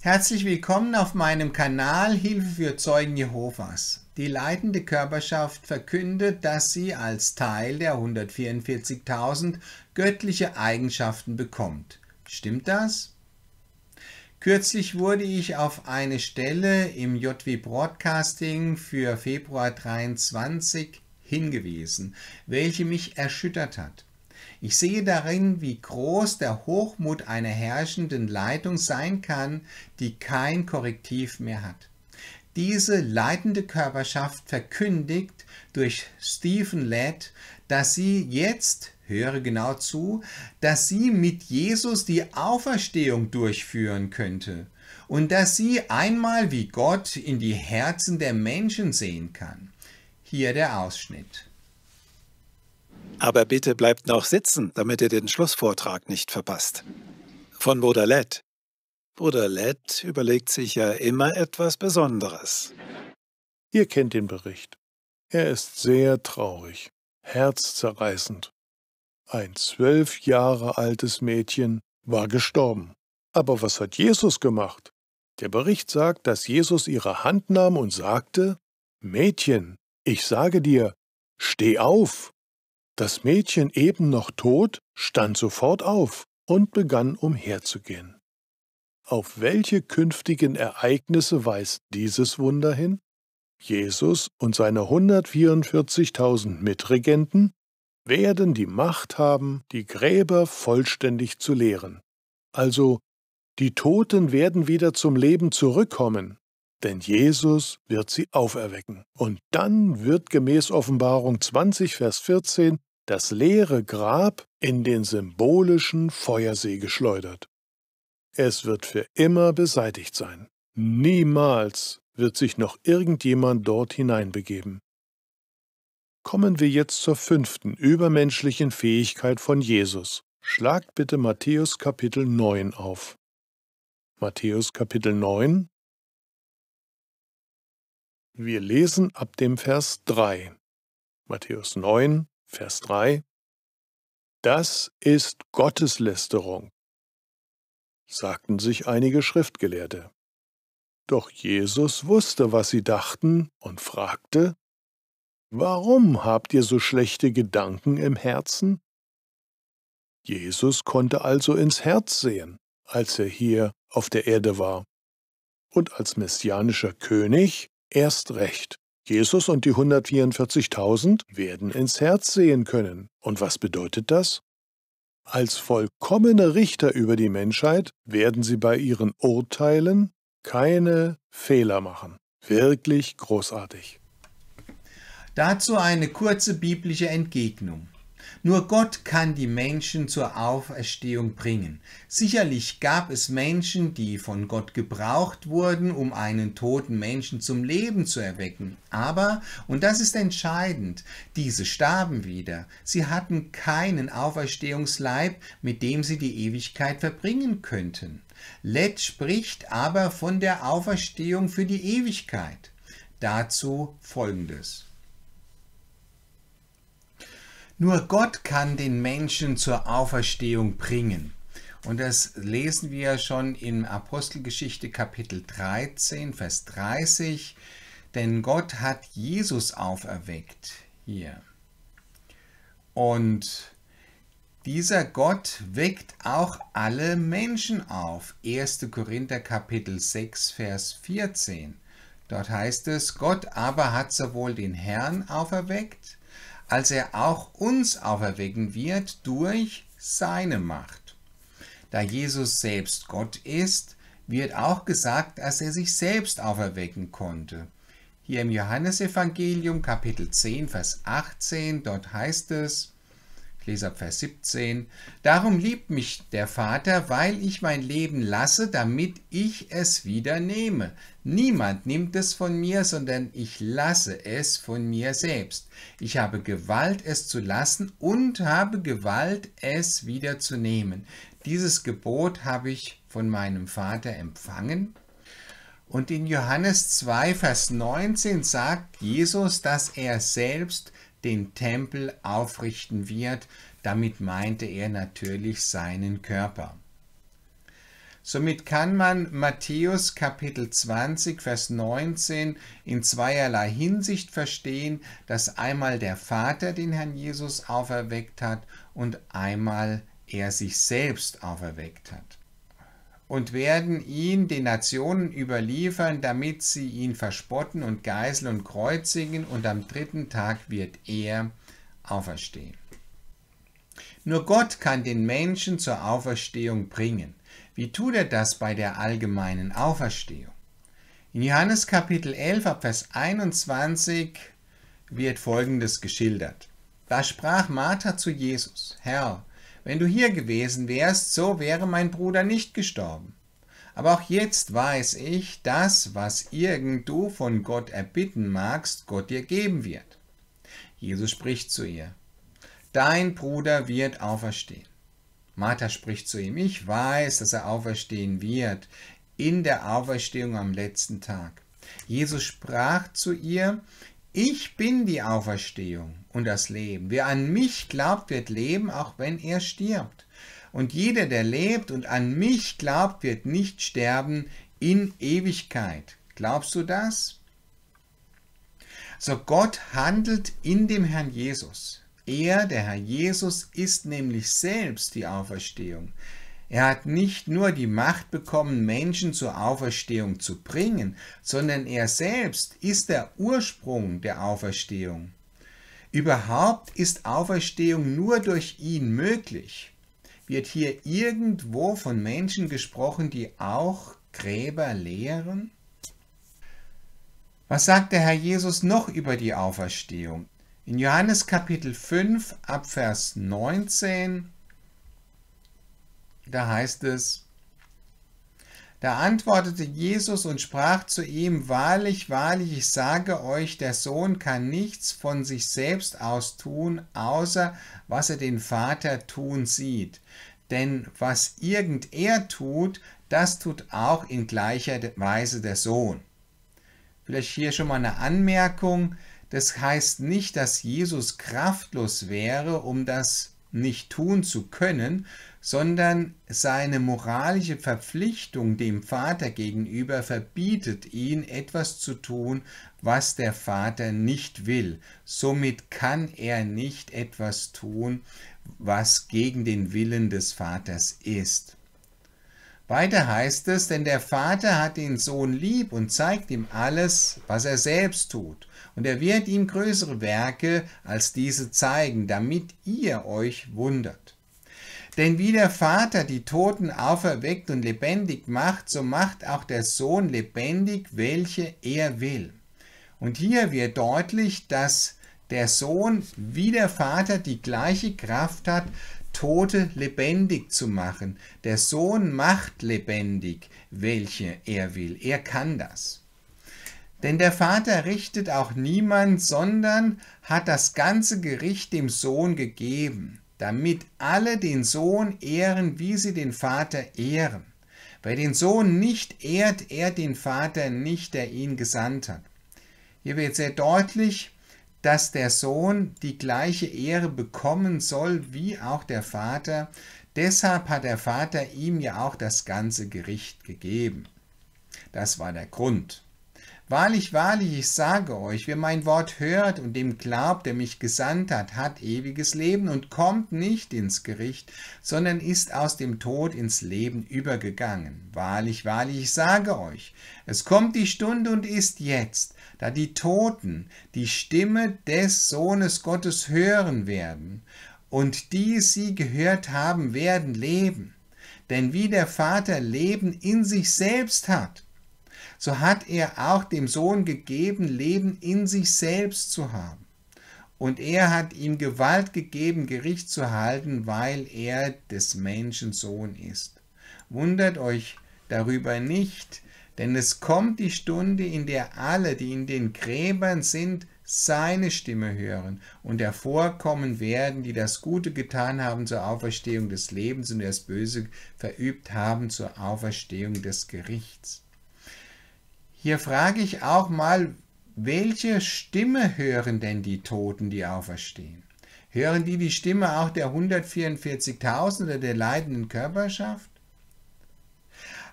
Herzlich willkommen auf meinem Kanal Hilfe für Zeugen Jehovas. Die leitende Körperschaft verkündet, dass sie als Teil der 144.000 göttliche Eigenschaften bekommt. Stimmt das? Kürzlich wurde ich auf eine Stelle im JW Broadcasting für Februar 23 hingewiesen, welche mich erschüttert hat. Ich sehe darin, wie groß der Hochmut einer herrschenden Leitung sein kann, die kein Korrektiv mehr hat. Diese leitende Körperschaft verkündigt durch Stephen Ladd, dass sie jetzt, höre genau zu, dass sie mit Jesus die Auferstehung durchführen könnte und dass sie einmal wie Gott in die Herzen der Menschen sehen kann. Hier der Ausschnitt. Aber bitte bleibt noch sitzen, damit ihr den Schlussvortrag nicht verpasst. Von Baudelaire. Baudelaire überlegt sich ja immer etwas Besonderes. Ihr kennt den Bericht. Er ist sehr traurig, herzzerreißend. Ein zwölf Jahre altes Mädchen war gestorben. Aber was hat Jesus gemacht? Der Bericht sagt, dass Jesus ihre Hand nahm und sagte, Mädchen, ich sage dir, steh auf. Das Mädchen eben noch tot stand sofort auf und begann umherzugehen. Auf welche künftigen Ereignisse weist dieses Wunder hin? Jesus und seine 144.000 Mitregenten werden die Macht haben, die Gräber vollständig zu leeren. Also, die Toten werden wieder zum Leben zurückkommen, denn Jesus wird sie auferwecken. Und dann wird gemäß Offenbarung 20, Vers 14 das leere Grab in den symbolischen Feuersee geschleudert. Es wird für immer beseitigt sein. Niemals wird sich noch irgendjemand dort hineinbegeben. Kommen wir jetzt zur fünften übermenschlichen Fähigkeit von Jesus. Schlagt bitte Matthäus Kapitel 9 auf. Matthäus Kapitel 9. Wir lesen ab dem Vers 3. Matthäus 9, Vers 3, das ist Gotteslästerung, sagten sich einige Schriftgelehrte. Doch Jesus wusste, was sie dachten, und fragte, Warum habt ihr so schlechte Gedanken im Herzen? Jesus konnte also ins Herz sehen, als er hier auf der Erde war, und als messianischer König erst recht. Jesus und die 144.000 werden ins Herz sehen können. Und was bedeutet das? Als vollkommene Richter über die Menschheit werden sie bei ihren Urteilen keine Fehler machen. Wirklich großartig. Dazu eine kurze biblische Entgegnung. Nur Gott kann die Menschen zur Auferstehung bringen. Sicherlich gab es Menschen, die von Gott gebraucht wurden, um einen toten Menschen zum Leben zu erwecken. Aber, und das ist entscheidend, diese starben wieder. Sie hatten keinen Auferstehungsleib, mit dem sie die Ewigkeit verbringen könnten. Lett spricht aber von der Auferstehung für die Ewigkeit. Dazu folgendes. Nur Gott kann den Menschen zur Auferstehung bringen. Und das lesen wir schon in Apostelgeschichte Kapitel 13, Vers 30. Denn Gott hat Jesus auferweckt hier. Und dieser Gott weckt auch alle Menschen auf. 1. Korinther Kapitel 6, Vers 14. Dort heißt es, Gott aber hat sowohl den Herrn auferweckt, als er auch uns auferwecken wird durch seine Macht. Da Jesus selbst Gott ist, wird auch gesagt, dass er sich selbst auferwecken konnte. Hier im Johannesevangelium Kapitel 10, Vers 18, dort heißt es, Leser Vers 17. Darum liebt mich der Vater, weil ich mein Leben lasse, damit ich es wieder nehme. Niemand nimmt es von mir, sondern ich lasse es von mir selbst. Ich habe Gewalt, es zu lassen und habe Gewalt, es wieder zu nehmen. Dieses Gebot habe ich von meinem Vater empfangen und in Johannes 2, Vers 19 sagt Jesus, dass er selbst den Tempel aufrichten wird, damit meinte er natürlich seinen Körper. Somit kann man Matthäus Kapitel 20, Vers 19 in zweierlei Hinsicht verstehen, dass einmal der Vater den Herrn Jesus auferweckt hat und einmal er sich selbst auferweckt hat und werden ihn den Nationen überliefern, damit sie ihn verspotten und geißeln und kreuzigen, und am dritten Tag wird er auferstehen. Nur Gott kann den Menschen zur Auferstehung bringen. Wie tut er das bei der allgemeinen Auferstehung? In Johannes Kapitel 11 ab Vers 21 wird folgendes geschildert. Da sprach Martha zu Jesus, Herr, wenn du hier gewesen wärst, so wäre mein Bruder nicht gestorben. Aber auch jetzt weiß ich, das, was irgend du von Gott erbitten magst, Gott dir geben wird. Jesus spricht zu ihr, dein Bruder wird auferstehen. Martha spricht zu ihm, ich weiß, dass er auferstehen wird, in der Auferstehung am letzten Tag. Jesus sprach zu ihr, ich bin die Auferstehung und das Leben. Wer an mich glaubt, wird leben, auch wenn er stirbt. Und jeder, der lebt und an mich glaubt, wird nicht sterben in Ewigkeit. Glaubst du das? So Gott handelt in dem Herrn Jesus. Er, der Herr Jesus, ist nämlich selbst die Auferstehung. Er hat nicht nur die Macht bekommen, Menschen zur Auferstehung zu bringen, sondern er selbst ist der Ursprung der Auferstehung. Überhaupt ist Auferstehung nur durch ihn möglich. Wird hier irgendwo von Menschen gesprochen, die auch Gräber lehren? Was sagt der Herr Jesus noch über die Auferstehung? In Johannes Kapitel 5 ab Vers 19 da heißt es, da antwortete Jesus und sprach zu ihm, Wahrlich, wahrlich, ich sage euch, der Sohn kann nichts von sich selbst aus tun, außer was er den Vater tun sieht. Denn was irgend er tut, das tut auch in gleicher Weise der Sohn. Vielleicht hier schon mal eine Anmerkung. Das heißt nicht, dass Jesus kraftlos wäre, um das nicht tun zu können, sondern seine moralische Verpflichtung dem Vater gegenüber verbietet ihn, etwas zu tun, was der Vater nicht will. Somit kann er nicht etwas tun, was gegen den Willen des Vaters ist. Weiter heißt es, denn der Vater hat den Sohn lieb und zeigt ihm alles, was er selbst tut. Und er wird ihm größere Werke als diese zeigen, damit ihr euch wundert. Denn wie der Vater die Toten auferweckt und lebendig macht, so macht auch der Sohn lebendig, welche er will. Und hier wird deutlich, dass der Sohn wie der Vater die gleiche Kraft hat, Tote lebendig zu machen. Der Sohn macht lebendig, welche er will. Er kann das. Denn der Vater richtet auch niemand, sondern hat das ganze Gericht dem Sohn gegeben damit alle den Sohn ehren, wie sie den Vater ehren. Wer den Sohn nicht ehrt, ehrt den Vater nicht, der ihn gesandt hat. Hier wird sehr deutlich, dass der Sohn die gleiche Ehre bekommen soll wie auch der Vater. Deshalb hat der Vater ihm ja auch das ganze Gericht gegeben. Das war der Grund. Wahrlich, wahrlich, ich sage euch, wer mein Wort hört und dem glaubt, der mich gesandt hat, hat ewiges Leben und kommt nicht ins Gericht, sondern ist aus dem Tod ins Leben übergegangen. Wahrlich, wahrlich, ich sage euch, es kommt die Stunde und ist jetzt, da die Toten die Stimme des Sohnes Gottes hören werden, und die sie gehört haben, werden leben. Denn wie der Vater Leben in sich selbst hat, so hat er auch dem Sohn gegeben, Leben in sich selbst zu haben. Und er hat ihm Gewalt gegeben, Gericht zu halten, weil er des Menschen Sohn ist. Wundert euch darüber nicht, denn es kommt die Stunde, in der alle, die in den Gräbern sind, seine Stimme hören und hervorkommen werden, die das Gute getan haben zur Auferstehung des Lebens und das Böse verübt haben zur Auferstehung des Gerichts. Hier frage ich auch mal, welche Stimme hören denn die Toten, die auferstehen? Hören die die Stimme auch der 144.000 oder der leidenden Körperschaft?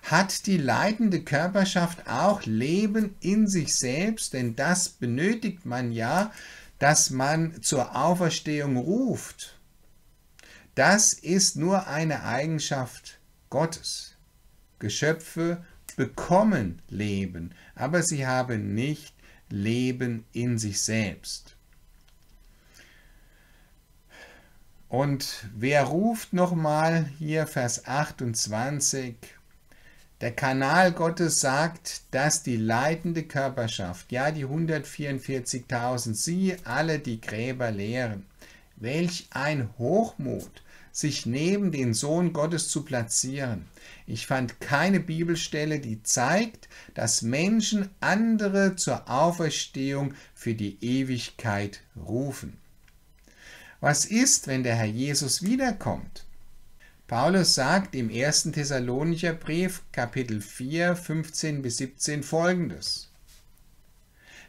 Hat die leidende Körperschaft auch Leben in sich selbst? Denn das benötigt man ja, dass man zur Auferstehung ruft. Das ist nur eine Eigenschaft Gottes. Geschöpfe bekommen Leben, aber sie haben nicht Leben in sich selbst. Und wer ruft nochmal hier Vers 28? Der Kanal Gottes sagt, dass die leitende Körperschaft, ja die 144.000, sie alle die Gräber leeren. Welch ein Hochmut! sich neben den Sohn Gottes zu platzieren. Ich fand keine Bibelstelle, die zeigt, dass Menschen andere zur Auferstehung für die Ewigkeit rufen. Was ist, wenn der Herr Jesus wiederkommt? Paulus sagt im 1. Thessalonicher Brief, Kapitel 4, 15 bis 17 folgendes.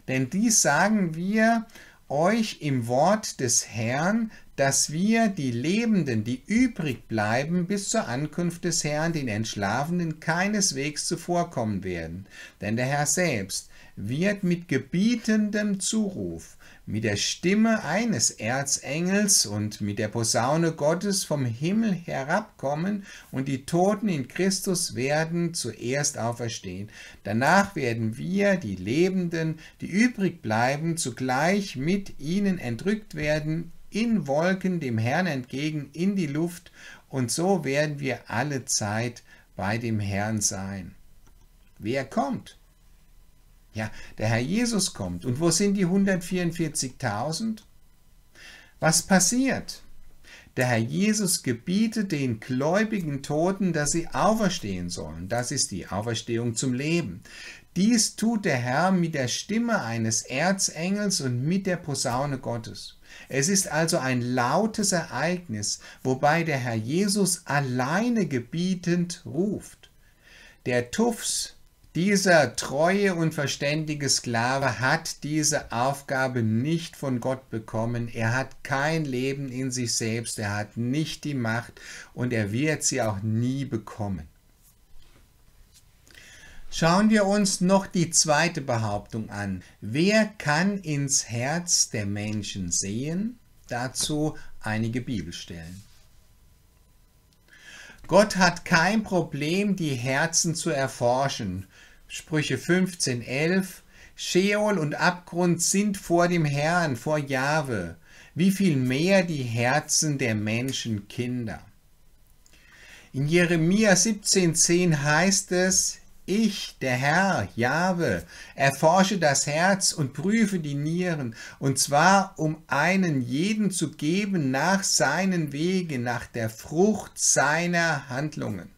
Denn dies sagen wir euch im Wort des Herrn, dass wir die Lebenden, die übrig bleiben bis zur Ankunft des Herrn, den Entschlafenen keineswegs zuvorkommen werden. Denn der Herr selbst wird mit gebietendem Zuruf, mit der Stimme eines Erzengels und mit der Posaune Gottes vom Himmel herabkommen und die Toten in Christus werden zuerst auferstehen. Danach werden wir, die Lebenden, die übrig bleiben, zugleich mit ihnen entrückt werden in Wolken dem Herrn entgegen in die Luft und so werden wir alle Zeit bei dem Herrn sein. Wer kommt? Ja, der Herr Jesus kommt. Und wo sind die 144.000? Was passiert? Der Herr Jesus gebietet den gläubigen Toten, dass sie auferstehen sollen. Das ist die Auferstehung zum Leben. Dies tut der Herr mit der Stimme eines Erzengels und mit der Posaune Gottes. Es ist also ein lautes Ereignis, wobei der Herr Jesus alleine gebietend ruft. Der Tuffs, dieser treue und verständige Sklave hat diese Aufgabe nicht von Gott bekommen. Er hat kein Leben in sich selbst, er hat nicht die Macht und er wird sie auch nie bekommen. Schauen wir uns noch die zweite Behauptung an. Wer kann ins Herz der Menschen sehen? Dazu einige Bibelstellen. Gott hat kein Problem, die Herzen zu erforschen. Sprüche 15, 11. Scheol und Abgrund sind vor dem Herrn, vor Jahwe. Wie viel mehr die Herzen der Menschenkinder. In Jeremia 17,10 heißt es, ich, der Herr, Jahwe, erforsche das Herz und prüfe die Nieren, und zwar um einen jeden zu geben nach seinen Wegen, nach der Frucht seiner Handlungen.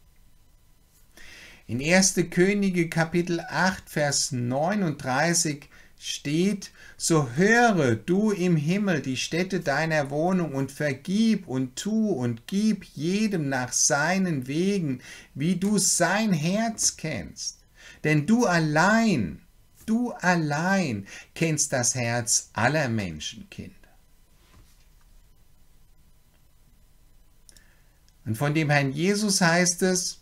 In 1. Könige Kapitel 8, Vers 39 steht, so höre du im Himmel die Stätte deiner Wohnung und vergib und tu und gib jedem nach seinen Wegen, wie du sein Herz kennst. Denn du allein, du allein kennst das Herz aller Menschenkinder. Und von dem Herrn Jesus heißt es,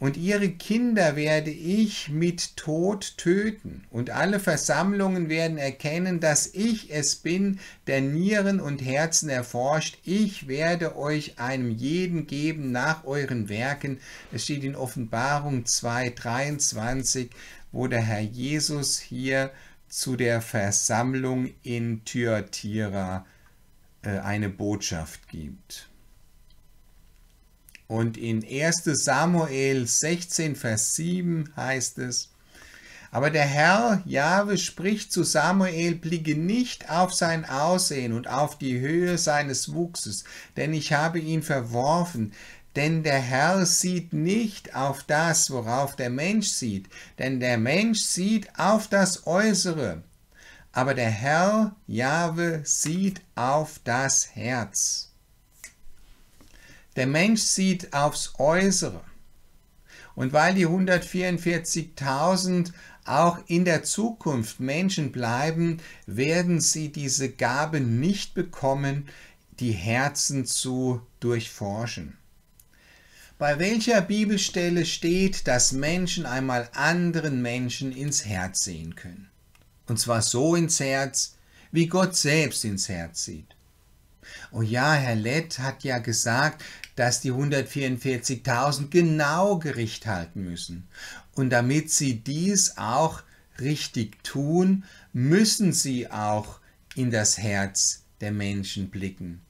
und ihre Kinder werde ich mit Tod töten, und alle Versammlungen werden erkennen, dass ich es bin, der Nieren und Herzen erforscht, ich werde euch einem jeden geben nach euren Werken. Das steht in Offenbarung 2.23, wo der Herr Jesus hier zu der Versammlung in Thyatira äh, eine Botschaft gibt. Und in 1 Samuel 16, Vers 7 heißt es, aber der Herr Jahwe spricht zu Samuel, blicke nicht auf sein Aussehen und auf die Höhe seines Wuchses, denn ich habe ihn verworfen. Denn der Herr sieht nicht auf das, worauf der Mensch sieht, denn der Mensch sieht auf das Äußere. Aber der Herr Jahwe sieht auf das Herz. Der Mensch sieht aufs Äußere. Und weil die 144.000 auch in der Zukunft Menschen bleiben, werden sie diese Gabe nicht bekommen, die Herzen zu durchforschen. Bei welcher Bibelstelle steht, dass Menschen einmal anderen Menschen ins Herz sehen können? Und zwar so ins Herz, wie Gott selbst ins Herz sieht. Oh ja, Herr Lett hat ja gesagt, dass die 144.000 genau Gericht halten müssen. Und damit sie dies auch richtig tun, müssen sie auch in das Herz der Menschen blicken.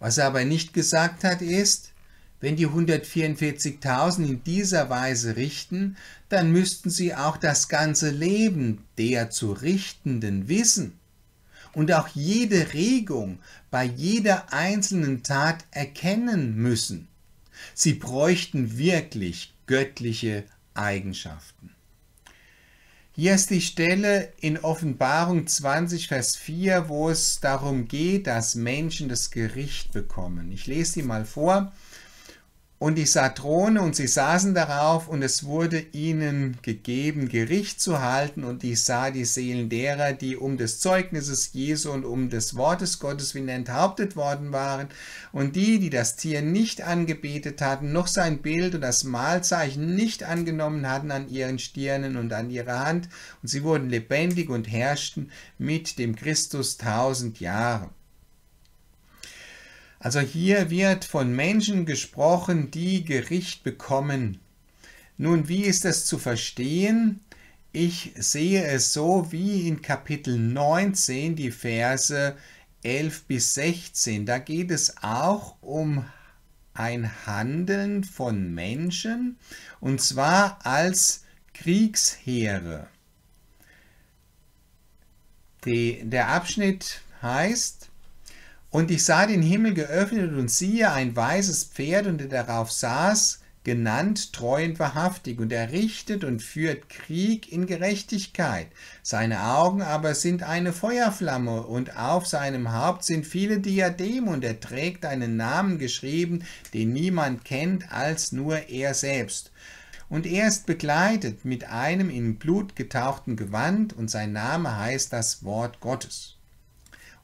Was er aber nicht gesagt hat, ist, wenn die 144.000 in dieser Weise richten, dann müssten sie auch das ganze Leben der zu Richtenden wissen und auch jede Regung bei jeder einzelnen Tat erkennen müssen. Sie bräuchten wirklich göttliche Eigenschaften. Hier ist die Stelle in Offenbarung 20, Vers 4, wo es darum geht, dass Menschen das Gericht bekommen. Ich lese sie mal vor und ich sah Throne und sie saßen darauf und es wurde ihnen gegeben, Gericht zu halten und ich sah die Seelen derer, die um des Zeugnisses Jesu und um des Wortes Gottes willen enthauptet worden waren und die, die das Tier nicht angebetet hatten, noch sein Bild und das Mahlzeichen nicht angenommen hatten an ihren Stirnen und an ihrer Hand und sie wurden lebendig und herrschten mit dem Christus tausend Jahre. Also hier wird von Menschen gesprochen, die Gericht bekommen. Nun, wie ist das zu verstehen? Ich sehe es so wie in Kapitel 19, die Verse 11 bis 16. Da geht es auch um ein Handeln von Menschen und zwar als Kriegsheere. Die, der Abschnitt heißt, und ich sah den Himmel geöffnet und siehe ein weißes Pferd und der darauf saß, genannt treu und wahrhaftig, und er richtet und führt Krieg in Gerechtigkeit. Seine Augen aber sind eine Feuerflamme, und auf seinem Haupt sind viele Diademe, und er trägt einen Namen geschrieben, den niemand kennt als nur er selbst. Und er ist begleitet mit einem in Blut getauchten Gewand, und sein Name heißt das Wort Gottes.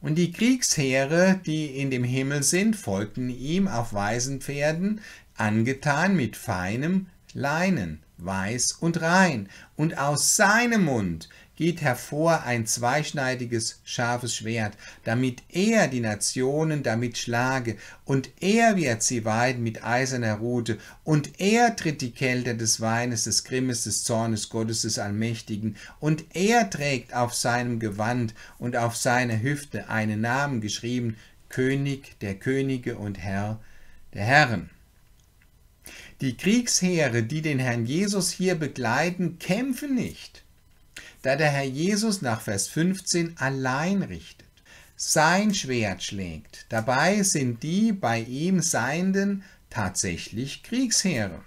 Und die Kriegsheere, die in dem Himmel sind, folgten ihm auf weißen Pferden, angetan mit feinem Leinen, weiß und rein, und aus seinem Mund geht hervor ein zweischneidiges, scharfes Schwert, damit er die Nationen damit schlage, und er wird sie weiden mit eiserner Rute, und er tritt die Kälte des Weines, des Grimmes, des Zornes Gottes des Allmächtigen, und er trägt auf seinem Gewand und auf seiner Hüfte einen Namen geschrieben, König der Könige und Herr der Herren. Die Kriegsheere, die den Herrn Jesus hier begleiten, kämpfen nicht da der Herr Jesus nach Vers 15 allein richtet, sein Schwert schlägt. Dabei sind die bei ihm Seienden tatsächlich Kriegsheere.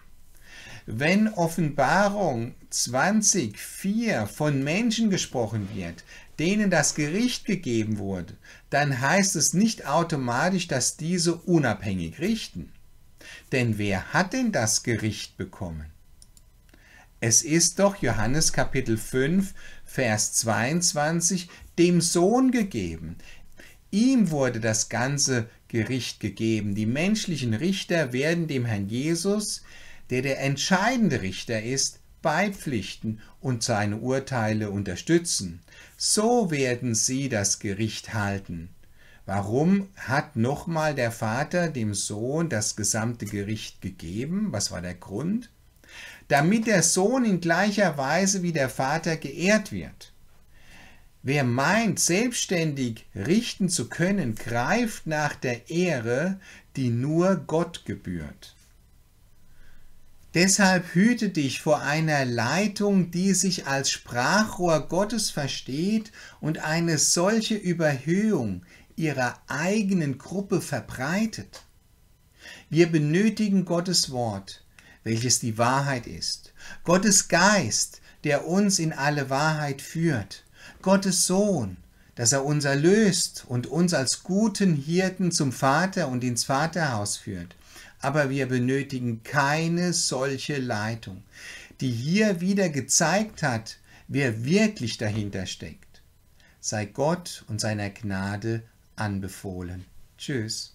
Wenn Offenbarung 20.4 von Menschen gesprochen wird, denen das Gericht gegeben wurde, dann heißt es nicht automatisch, dass diese unabhängig richten. Denn wer hat denn das Gericht bekommen? Es ist doch Johannes Kapitel 5, Vers 22 dem Sohn gegeben. Ihm wurde das ganze Gericht gegeben. Die menschlichen Richter werden dem Herrn Jesus, der der entscheidende Richter ist, beipflichten und seine Urteile unterstützen. So werden sie das Gericht halten. Warum hat nochmal der Vater dem Sohn das gesamte Gericht gegeben? Was war der Grund? damit der Sohn in gleicher Weise wie der Vater geehrt wird. Wer meint, selbstständig richten zu können, greift nach der Ehre, die nur Gott gebührt. Deshalb hüte dich vor einer Leitung, die sich als Sprachrohr Gottes versteht und eine solche Überhöhung ihrer eigenen Gruppe verbreitet. Wir benötigen Gottes Wort, welches die Wahrheit ist. Gottes Geist, der uns in alle Wahrheit führt. Gottes Sohn, dass er uns erlöst und uns als guten Hirten zum Vater und ins Vaterhaus führt. Aber wir benötigen keine solche Leitung, die hier wieder gezeigt hat, wer wirklich dahinter steckt. Sei Gott und seiner Gnade anbefohlen. Tschüss.